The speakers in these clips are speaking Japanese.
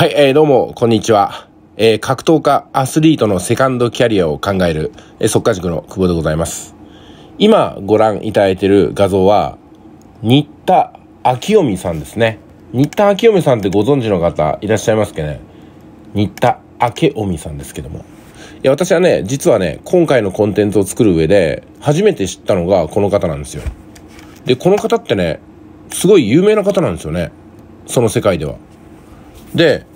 はい、えー、どうも、こんにちは。えー、格闘家、アスリートのセカンドキャリアを考える、えー、速化塾の久保でございます。今、ご覧いただいている画像は、新田明臣さんですね。新田明臣さんってご存知の方いらっしゃいますかね新田明臣さんですけども。いや、私はね、実はね、今回のコンテンツを作る上で、初めて知ったのがこの方なんですよ。で、この方ってね、すごい有名な方なんですよね。その世界では。で、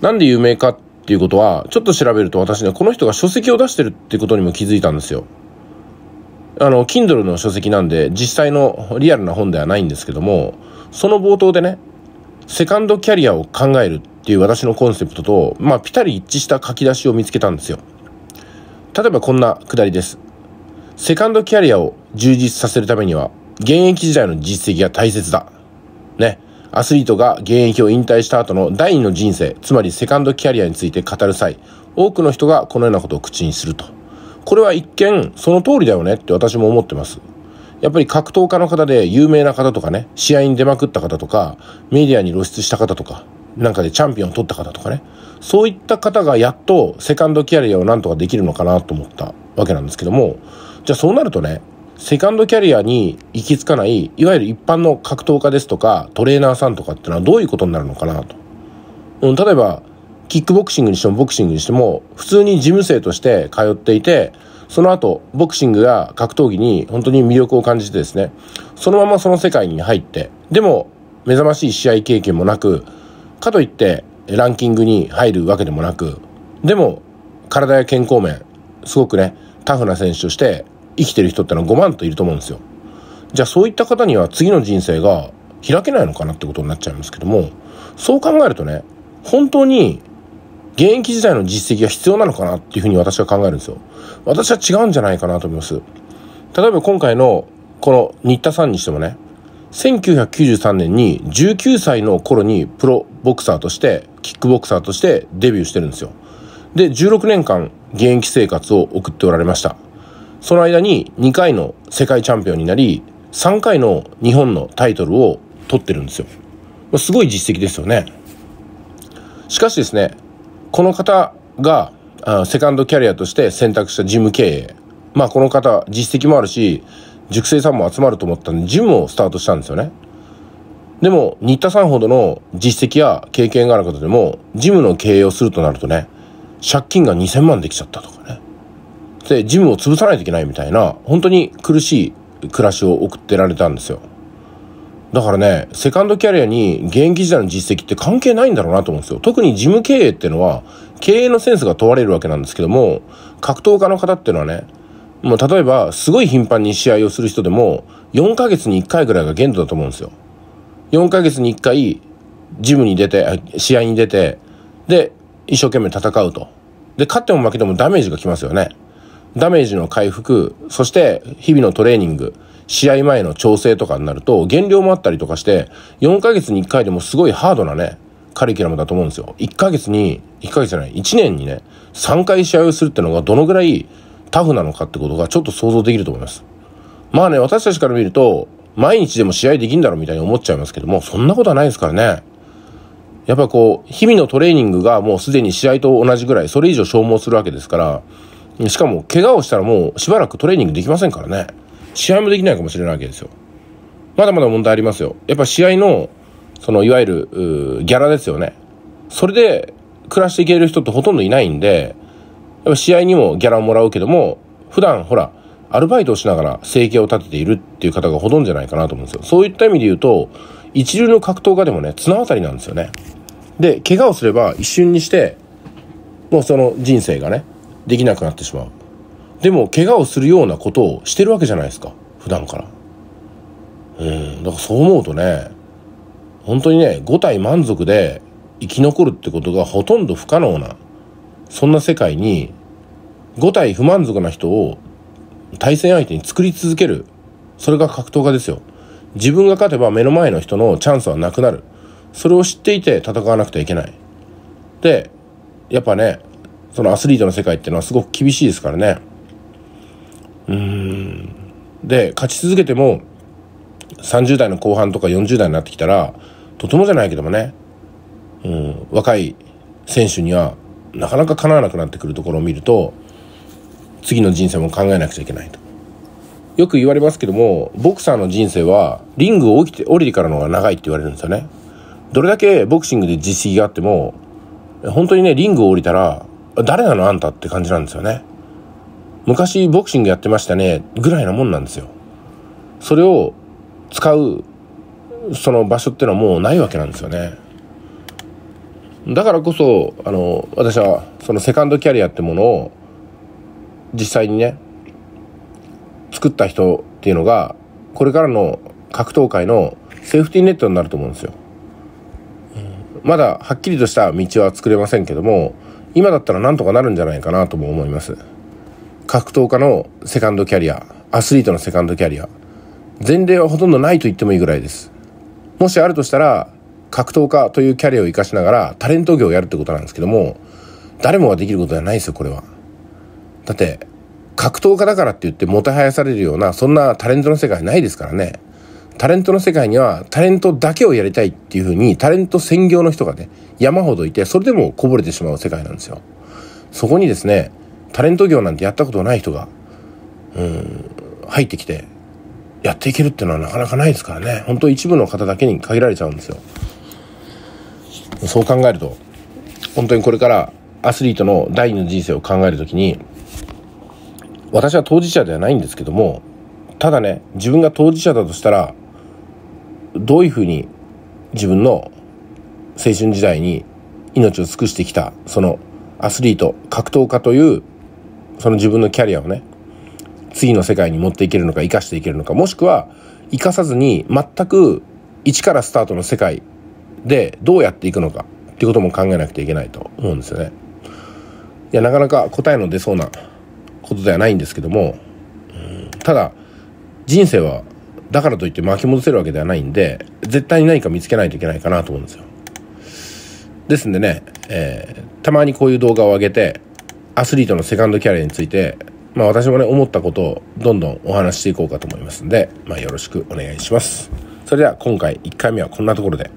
なんで有名かっていうことは、ちょっと調べると私ね、この人が書籍を出してるってことにも気づいたんですよ。あの、Kindle の書籍なんで、実際のリアルな本ではないんですけども、その冒頭でね、セカンドキャリアを考えるっていう私のコンセプトと、まあ、ぴたり一致した書き出しを見つけたんですよ。例えばこんなくだりです。セカンドキャリアを充実させるためには、現役時代の実績が大切だ。ね。アスリートが現役を引退した後の第二の人生、つまりセカンドキャリアについて語る際、多くの人がこのようなことを口にすると。これは一見、その通りだよねって私も思ってます。やっぱり格闘家の方で有名な方とかね、試合に出まくった方とか、メディアに露出した方とか、なんかでチャンピオンを取った方とかね、そういった方がやっとセカンドキャリアをなんとかできるのかなと思ったわけなんですけども、じゃあそうなるとね、セカンドキャリアに行き着かない、いわゆる一般の格闘家ですとか、トレーナーさんとかってのはどういうことになるのかなと。うん、例えば、キックボクシングにしてもボクシングにしても、普通に事務生として通っていて、その後、ボクシングや格闘技に本当に魅力を感じてですね、そのままその世界に入って、でも、目覚ましい試合経験もなく、かといって、ランキングに入るわけでもなく、でも、体や健康面、すごくね、タフな選手として生きてる人ってのは5万といると思うんですよ。じゃあそういった方には次の人生が開けないのかなってことになっちゃいますけども、そう考えるとね、本当に現役時代の実績が必要なのかなっていうふうに私は考えるんですよ。私は違うんじゃないかなと思います。例えば今回のこの新田さんにしてもね、1993年に19歳の頃にプロボクサーとして、キックボクサーとしてデビューしてるんですよ。で、16年間現役生活を送っておられました。その間に2回の世界チャンピオンになり、3回の日本のタイトルを取ってるんですよ。すごい実績ですよね。しかしですね、この方がセカンドキャリアとして選択した事務経営。まあこの方、実績もあるし、熟成さんも集まると思ったんで、ジムをスタートしたんですよね。でも、新田さんほどの実績や経験がある方でも、事務の経営をするとなるとね、借金が2000万できちゃったとかね。で、ジムを潰さないといけないみたいな、本当に苦しい暮らしを送ってられたんですよ。だからね、セカンドキャリアに現役時代の実績って関係ないんだろうなと思うんですよ。特に事務経営ってのは、経営のセンスが問われるわけなんですけども、格闘家の方っていうのはね、もう例えば、すごい頻繁に試合をする人でも、4ヶ月に1回ぐらいが限度だと思うんですよ。4ヶ月に1回、ジムに出て、試合に出て、で、一生懸命戦うと。で、勝っても負けてもダメージがきますよね。ダメージの回復、そして日々のトレーニング、試合前の調整とかになると、減量もあったりとかして、4ヶ月に1回でもすごいハードなね、カリキュラムだと思うんですよ。1ヶ月に、1ヶ月じゃない、1年にね、3回試合をするってのがどのぐらいタフなのかってことがちょっと想像できると思います。まあね、私たちから見ると、毎日でも試合できんだろうみたいに思っちゃいますけども、そんなことはないですからね。やっぱこう、日々のトレーニングがもうすでに試合と同じぐらい、それ以上消耗するわけですから、しかも、怪我をしたらもうしばらくトレーニングできませんからね。試合もできないかもしれないわけですよ。まだまだ問題ありますよ。やっぱ試合の、その、いわゆる、ギャラですよね。それで暮らしていける人ってほとんどいないんで、やっぱ試合にもギャラをもらうけども、普段ほら、アルバイトをしながら生計を立てているっていう方がほとんどじゃないかなと思うんですよ。そういった意味で言うと、一流の格闘家でもね、綱渡りなんですよね。で、怪我をすれば一瞬にして、もうその人生がね、できなくなってしまう。でも、怪我をするようなことをしてるわけじゃないですか。普段から。うん。だからそう思うとね、本当にね、5体満足で生き残るってことがほとんど不可能な、そんな世界に、5体不満足な人を対戦相手に作り続ける。それが格闘家ですよ。自分が勝てば目の前の人のチャンスはなくなる。それを知っていて戦わなくてはいけない。で、やっぱね、そのアスリートの世界っていうのはすごく厳しいですからね。うん。で、勝ち続けても、30代の後半とか40代になってきたら、とてもじゃないけどもね、うん、若い選手にはなかなか叶わなくなってくるところを見ると、次の人生も考えなくちゃいけないと。よく言われますけども、ボクサーの人生は、リングを起きて、降りてからの方が長いって言われるんですよね。どれだけボクシングで実績があっても、本当にね、リングを降りたら、誰なのあんたって感じなんですよね。昔ボクシングやってましたね、ぐらいなもんなんですよ。それを使う、その場所ってのはもうないわけなんですよね。だからこそ、あの、私は、そのセカンドキャリアってものを、実際にね、作った人っていうのが、これからの格闘界のセーフティーネットになると思うんですよ。まだはっきりとした道は作れませんけども、今だったらなんとかなるんじゃないかなとも思います。格闘家のセカンドキャリア、アスリートのセカンドキャリア、前例はほとんどないと言ってもいいぐらいです。もしあるとしたら、格闘家というキャリアを生かしながらタレント業をやるってことなんですけども、誰もができることじゃないですよ、これは。だって、格闘家だからって言ってもてはやされるような、そんなタレントの世界ないですからね。タレントの世界にはタレントだけをやりたいっていうふうにタレント専業の人がね山ほどいてそれでもこぼれてしまう世界なんですよそこにですねタレント業なんてやったことない人がうん入ってきてやっていけるっていうのはなかなかないですからね本当一部の方だけに限られちゃうんですよそう考えると本当にこれからアスリートの第二の人生を考える時に私は当事者ではないんですけどもただね自分が当事者だとしたらどういうふうに自分の青春時代に命を尽くしてきたそのアスリート格闘家というその自分のキャリアをね次の世界に持っていけるのか生かしていけるのかもしくは生かさずに全く一からスタートの世界でどうやっていくのかっていうことも考えなくてはいけないと思うんですよね。いやなかなか答えの出そうなことではないんですけども、うん、ただ人生はだからといって巻き戻せるわけではないんで、絶対に何か見つけないといけないかなと思うんですよ。ですんでね、えー、たまにこういう動画を上げて、アスリートのセカンドキャリアについて、まあ私もね、思ったことをどんどんお話ししていこうかと思いますんで、まあよろしくお願いします。それでは今回1回目はこんなところで。